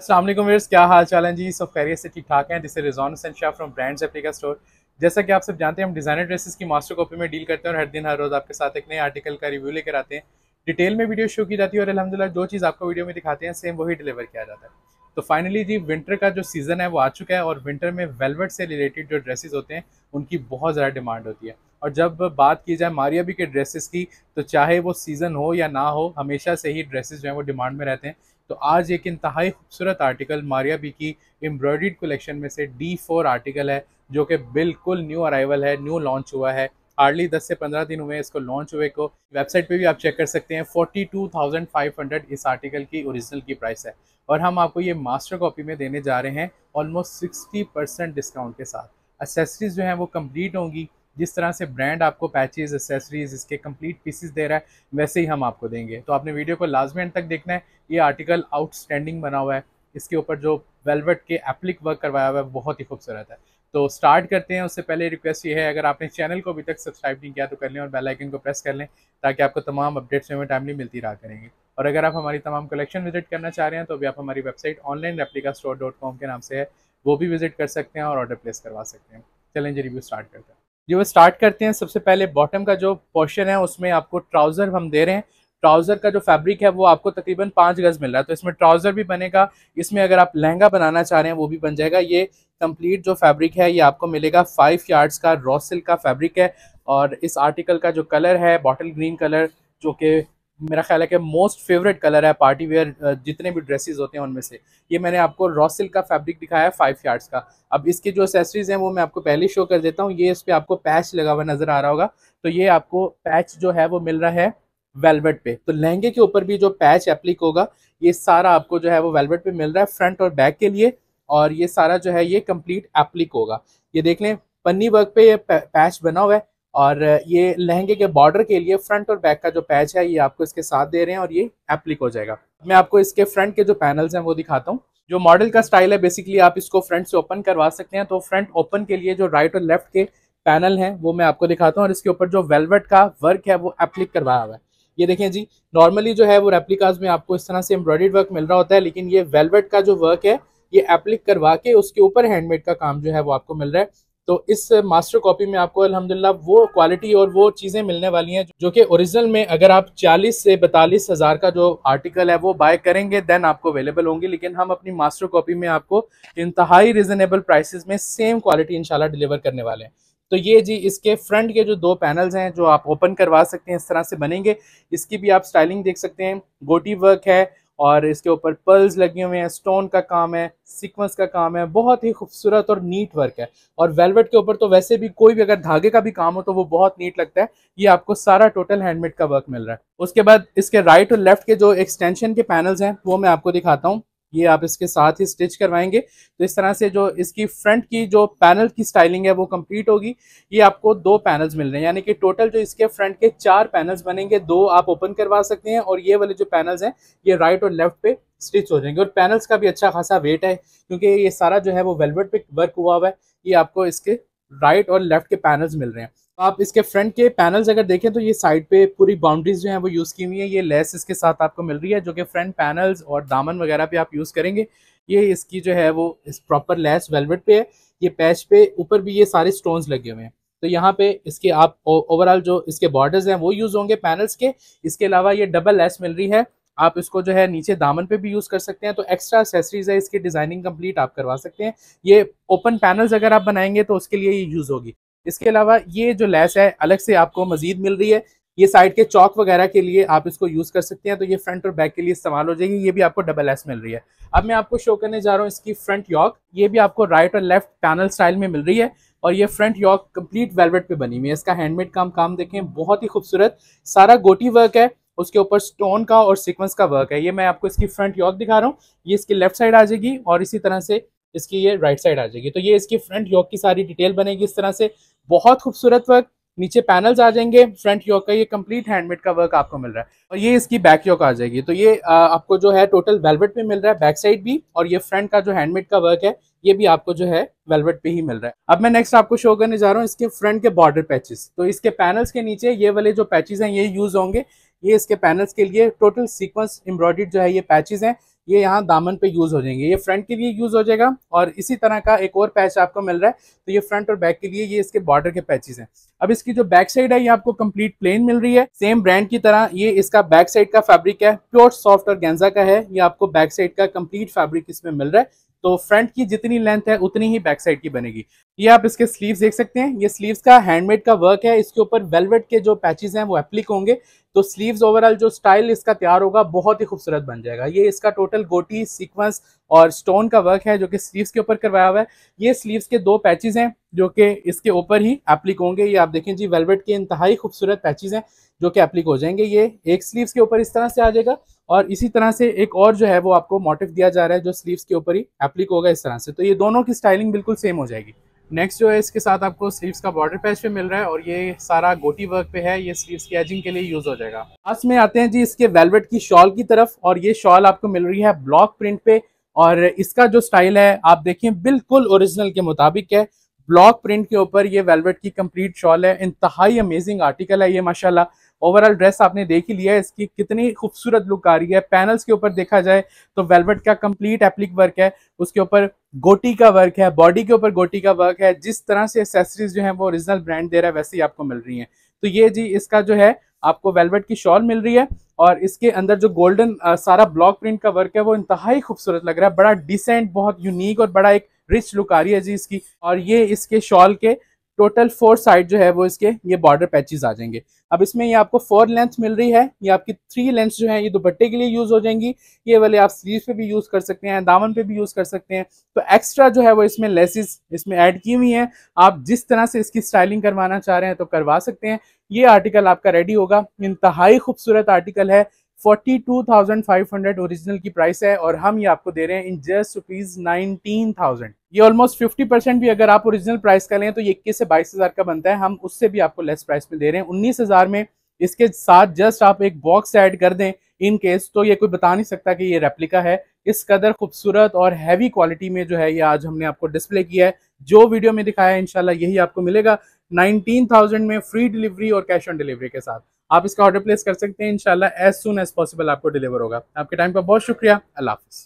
असलम क्या हाल चाल है जी सब खैरियत से ठीक ठाक हैं जिससे Rizwan Hussain Shah from brands replica store जैसा कि आप सब जानते हैं हम डिज़ाइनर ड्रेसेस की मास्टर कॉपी में डील करते हैं और हर दिन हर रोज़ आपके साथ एक नए आर्टिकल का रिव्यू लेकर आते हैं डिटेल में वीडियो शो की जाती है और अलहमदिल्ला जो चीज़ आपको वीडियो में दिखाते हैं सेम वही डिलीवर किया जाता है तो फाइनली जी विंटर का जो सीज़न है वो आ चुका है और विंटर में वेलवेट से रिलेटेड जो ड्रेसेस होते हैं उनकी बहुत ज़्यादा डिमांड होती है और जब बात की जाए मारिया भी के ड्रेसेस की तो चाहे वो सीज़न हो या ना हो हमेशा से ही ड्रेसेस जो हैं वो डिमांड में रहते हैं तो आज एक इंतहाई खूबसूरत आर्टिकल मारिया बी की एम्ब्रॉयड कलेक्शन में से डी फोर आर्टिकल है जो कि बिल्कुल न्यू अराइवल है न्यू लॉन्च हुआ है हार्डली 10 से 15 दिन हुए इसको लॉन्च हुए को वेबसाइट पे भी आप चेक कर सकते हैं 42,500 इस आर्टिकल की ओरिजिनल की प्राइस है और हम आपको ये मास्टर कॉपी में देने जा रहे हैं ऑलमोस्ट 60 परसेंट डिस्काउंट के साथ एसेसरीज जो हैं वो कंप्लीट होंगी जिस तरह से ब्रांड आपको पैचेज एसेसरीज इसके कंप्लीट पीसेस दे रहा है वैसे ही हम आपको देंगे तो आपने वीडियो को लाजमी एंड तक देखना है ये आर्टिकल आउटस्टैंडिंग बना हुआ है इसके ऊपर जो वेलवेट के एप्लिक वर्क करवाया हुआ है बहुत ही खूबसूरत है तो स्टार्ट करते हैं उससे पहले रिक्वेस्ट ये है अगर आपने चैनल को अभी तक सब्सक्राइब नहीं किया तो कर लें और बेल आइकन को प्रेस कर लें ताकि आपको तमाम अपडेट्स हमें टाइमली मिलती रहा करेंगे और अगर आप हमारी तमाम कलेक्शन विजिट करना चाह रहे हैं तो अभी आप हमारी website online replica store dot com के नाम से है वो भी विजिट कर सकते हैं और ऑर्डर प्लेस करवा सकते हैं चलें जी रिव्यू स्टार्ट करते हैं जो वो स्टार्ट करते हैं सबसे पहले बॉटम का जो पोर्शन है उसमें आपको ट्राउज़र हम दे रहे हैं ट्राउज़र का जो फैब्रिक है वो आपको तकरीबन पाँच गज़ मिल रहा है तो इसमें ट्राउज़र भी बनेगा इसमें अगर आप लहंगा बनाना चाह रहे हैं वो भी बन जाएगा ये कंप्लीट जो फैब्रिक है ये आपको मिलेगा फाइव यार्ड्स का रॉ सिल्क का फैब्रिक है और इस आर्टिकल का जो कलर है बॉटल ग्रीन कलर जो कि मेरा ख्याल है कि मोस्ट फेवरेट कलर है पार्टी वेयर जितने भी ड्रेसेस होते हैं उनमें से ये मैंने आपको रॉसिल का फैब्रिक दिखाया है फाइव यार्ड्स का अब इसके जो एसेसरीज हैं वो मैं आपको पहले शो कर देता हूँ ये इस पर आपको पैच लगा हुआ नज़र आ रहा होगा तो ये आपको पैच जो है वो मिल रहा है वेलवेट पे तो लहंगे के ऊपर भी जो पैच एप्लिक होगा ये सारा आपको जो है वो वेलवेट पे मिल रहा है फ्रंट और बैक के लिए और ये सारा जो है ये कंप्लीट एप्लिक होगा ये देख लें पन्नी वर्क पे ये पैच बना हुआ है और ये लहंगे के बॉर्डर के लिए फ्रंट और बैक का जो पैच है ये आपको इसके साथ दे रहे हैं और ये एप्लिक हो जाएगा मैं आपको इसके फ्रंट के जो पैनल्स हैं वो दिखाता हूँ जो मॉडल का स्टाइल है बेसिकली आप इसको फ्रंट से ओपन करवा सकते हैं तो फ्रंट ओपन के लिए जो राइट और लेफ्ट के पैनल हैं वो मैं आपको दिखाता हूँ और इसके ऊपर जो वेलवेट का वर्क है वो एप्लिक करवाया हुआ है ये देखें जी नॉर्मली जो है वो रेप्लिकाज में आपको इस तरह से एम्ब्रॉयड वर्क मिल रहा होता है लेकिन ये वेलवेट का जो वर्क है ये एप्लिक करवा के उसके ऊपर हैंडमेड का काम जो है वो आपको मिल रहा है तो इस मास्टर कॉपी में आपको अल्हम्दुलिल्लाह वो क्वालिटी और वो चीज़ें मिलने वाली हैं जो कि ओरिजिनल में अगर आप 40 से बतालीस हज़ार का जो आर्टिकल है वो बाय करेंगे देन आपको अवेलेबल होंगे लेकिन हम अपनी मास्टर कॉपी में आपको इंतहाई रिजनेबल प्राइसेस में सेम क्वालिटी इंशाल्लाह डिलीवर करने वाले हैं तो ये जी इसके फ्रंट के जो दो पैनल्स हैं जो आप ओपन करवा सकते हैं इस तरह से बनेंगे इसकी भी आप स्टाइलिंग देख सकते हैं गोटी वर्क है और इसके ऊपर पर्ल्स लगे हुए हैं स्टोन का काम है सिक्वेंस का काम है बहुत ही खूबसूरत और नीट वर्क है और वेलवेट के ऊपर तो वैसे भी कोई भी अगर धागे का भी काम हो तो वो बहुत नीट लगता है ये आपको सारा टोटल हैंडमेड का वर्क मिल रहा है उसके बाद इसके राइट और लेफ्ट के जो एक्सटेंशन के पैनल्स हैं वो मैं आपको दिखाता हूँ ये आप इसके साथ ही स्टिच करवाएंगे तो इस तरह से जो इसकी फ्रंट की जो पैनल की स्टाइलिंग है वो कंप्लीट होगी ये आपको दो पैनल्स मिल रहे हैं यानी कि टोटल जो इसके फ्रंट के चार पैनल्स बनेंगे दो आप ओपन करवा सकते हैं और ये वाले जो पैनल्स हैं ये राइट और लेफ्ट पे स्टिच हो जाएंगे और पैनल्स का भी अच्छा खासा वेट है क्योंकि ये सारा जो है वो वेलवेट पे वर्क हुआ हुआ है ये आपको इसके राइट और लेफ्ट के पैनल्स मिल रहे हैं आप इसके फ्रंट के पैनल्स अगर देखें तो ये साइड पे पूरी बाउंड्रीज जो है वो यूज़ की हुई है ये लेस इसके साथ आपको मिल रही है जो कि फ्रंट पैनल्स और दामन वगैरह पे आप यूज़ करेंगे ये इसकी जो है वो इस प्रॉपर लेस वेलवेट पे है ये पैच पे ऊपर भी ये सारे स्टोन्स लगे हुए हैं तो यहाँ पे इसके आप ओवरऑल जो इसके बॉर्डर्स हैं वो यूज़ होंगे पैनल्स के इसके अलावा ये डबल लेस मिल रही है आप इसको जो है नीचे दामन पे भी यूज़ कर सकते हैं तो एक्स्ट्रा एक्सेसरीज है इसकी डिज़ाइनिंग कंप्लीट आप करवा सकते हैं ये ओपन पैनल्स अगर आप बनाएंगे तो उसके लिए ये यूज़ होगी इसके अलावा ये जो लेस है अलग से आपको मजीद मिल रही है ये साइड के चौक वगैरह के लिए आप इसको यूज़ कर सकते हैं तो ये फ्रंट और बैक के लिए इस्तेमाल हो जाएगी ये भी आपको डबल एस मिल रही है अब मैं आपको शो करने जा रहा हूँ इसकी फ्रंट यॉक ये भी आपको राइट और लेफ्ट पैनल स्टाइल में मिल रही है और ये फ्रंट यॉक कंप्लीट वेलवेट पे बनी हुई है इसका हैंडमेड काम काम देखें बहुत ही खूबसूरत सारा गोटी वर्क है उसके ऊपर स्टोन का और सिक्वेंस का वर्क है ये मैं आपको इसकी फ्रंट यॉक दिखा रहा हूँ ये इसकी लेफ्ट साइड आ जाएगी और इसी तरह से इसकी ये राइट साइड आ जाएगी तो ये इसकी फ्रंट यॉक की सारी डिटेल बनेगी इस तरह से बहुत खूबसूरत वर्क नीचे पैनल्स आ जाएंगे फ्रंट योक का ये कंप्लीट हैंडमेड का वर्क आपको मिल रहा है और ये इसकी बैक योक आ जाएगी तो ये आपको जो है टोटल वेलवेट पे मिल रहा है बैक साइड भी और ये फ्रंट का जो हैंडमेड का वर्क है ये भी आपको जो है वेलवेट पे ही मिल रहा है अब मैं नेक्स्ट आपको शो करने जा रहा हूँ इसके फ्रंट के बॉर्डर पैचेस तो इसके पैनल्स के नीचे ये वाले जो पैचेज हैं ये यूज होंगे ये इसके पैनल्स के लिए टोटल सिक्वेंस एम्ब्रॉयड जो है ये पैचेज हैं ये यहाँ दामन पे यूज़ हो जाएंगे ये फ्रंट के लिए यूज़ हो जाएगा और इसी तरह का एक और पैच आपको मिल रहा है तो ये फ्रंट और बैक के लिए ये इसके बॉर्डर के पैचेस हैं अब इसकी जो बैक साइड है ये आपको कंप्लीट प्लेन मिल रही है सेम ब्रांड की तरह ये इसका बैक साइड का फैब्रिक है प्योर सॉफ्ट और गेंजा का है ये आपको बैक साइड का कंप्लीट फैब्रिक इसमें मिल रहा है तो फ्रंट की जितनी लेंथ है उतनी ही बैक साइड की बनेगी ये आप इसके स्लीव्स देख सकते हैं ये स्लीव्स का हैंडमेड का वर्क है इसके ऊपर वेलवेट के जो पैचेज हैं वो एप्लिक होंगे तो स्लीव्स ओवरऑल जो स्टाइल इसका तैयार होगा बहुत ही खूबसूरत बन जाएगा ये इसका टोटल गोटी सीक्वेंस और स्टोन का वर्क है जो कि स्लीव्स के ऊपर करवाया हुआ है ये स्लीव्स के दो पैचेज हैं जो कि इसके ऊपर ही एप्लिक होंगे ये आप देखें जी वेलवेट के इंतहाई खूबसूरत पैचेज हैं जो कि एप्लिक हो जाएंगे ये एक स्लीव्स के ऊपर इस तरह से आ जाएगा और इसी तरह से एक और जो है वो आपको मोटिव दिया जा रहा है जो स्लीव्स के ऊपर ही एप्लीक होगा इस तरह से तो ये दोनों की स्टाइलिंग बिल्कुल सेम हो जाएगी नेक्स्ट जो है इसके साथ आपको स्लीव्स का बॉर्डर पैच पे मिल रहा है और ये सारा गोटी वर्क पे है ये स्लीव्स की एजिंग के लिए यूज हो जाएगा आज में आते हैं जी इसके वेलवेट की शॉल की तरफ और ये शॉल आपको मिल रही है ब्लॉक प्रिंट पे और इसका जो स्टाइल है आप देखिए बिल्कुल ओरिजिनल के मुताबिक है ब्लॉक प्रिंट के ऊपर ये वेलवेट की कंप्लीट शॉल है इंतहाई अमेजिंग आर्टिकल है ये माशाल्लाह ओवरऑल ड्रेस आपने देख ही लिया है इसकी कितनी खूबसूरत लुक आ रही है पैनल्स के ऊपर देखा जाए तो वेलवेट का कंप्लीट एप्लिक वर्क है उसके ऊपर गोटी का वर्क है बॉडी के ऊपर गोटी का वर्क है जिस तरह से एसेसरीज जो है वो ओरिजिनल ब्रांड दे रहा है वैसे ही आपको मिल रही है तो ये जी इसका जो है आपको वेलवेट की शॉल मिल रही है और इसके अंदर जो गोल्डन सारा ब्लॉक प्रिंट का वर्क है वो इंतहाई खूबसूरत लग रहा है बड़ा डिसेंट बहुत यूनिक और बड़ा एक रिच लुक आ रही है जी इसकी और ये इसके शॉल के टोटल फोर साइड जो है वो इसके ये बॉर्डर पैचेस आ जाएंगे अब इसमें ये आपको फोर लेंथ मिल रही है ये आपकी थ्री लेंथ जो है ये दुपट्टे के लिए यूज़ हो जाएंगी ये वाले आप स्लीव पे भी यूज़ कर सकते हैं दामन पे भी यूज़ कर सकते हैं तो एक्स्ट्रा जो है वो इसमें लेसिस इसमें ऐड की हुई है आप जिस तरह से इसकी स्टाइलिंग करवाना चाह रहे हैं तो करवा सकते हैं ये आर्टिकल आपका रेडी होगा इंतहाई खूबसूरत आर्टिकल है 42,500 ओरिजिनल की प्राइस है और हम ये आपको दे रहे हैं इन जस्ट रुपीज नाइनटीन ये ऑलमोस्ट 50% परसेंट भी अगर आप ओरिजिनल प्राइस का लें तो ये इक्कीस से बाईस हज़ार का बनता है हम उससे भी आपको लेस प्राइस में दे रहे हैं उन्नीस हज़ार में इसके साथ जस्ट आप एक बॉक्स ऐड कर दें इन केस तो ये कोई बता नहीं सकता कि ये रेप्लिका है इस कदर खूबसूरत और हैवी क्वालिटी में जो है ये आज हमने आपको डिस्प्ले किया है जो वीडियो में दिखाया है इनशाला यही आपको मिलेगा 19,000 में फ्री डिलीवरी और कैश ऑन डिलीवरी के साथ आप इसका ऑर्डर प्लेस कर सकते हैं इनशाला एज सुन एज पॉसिबल आपको डिलीवर होगा आपके टाइम का बहुत शुक्रिया अल्लाह हाफिज़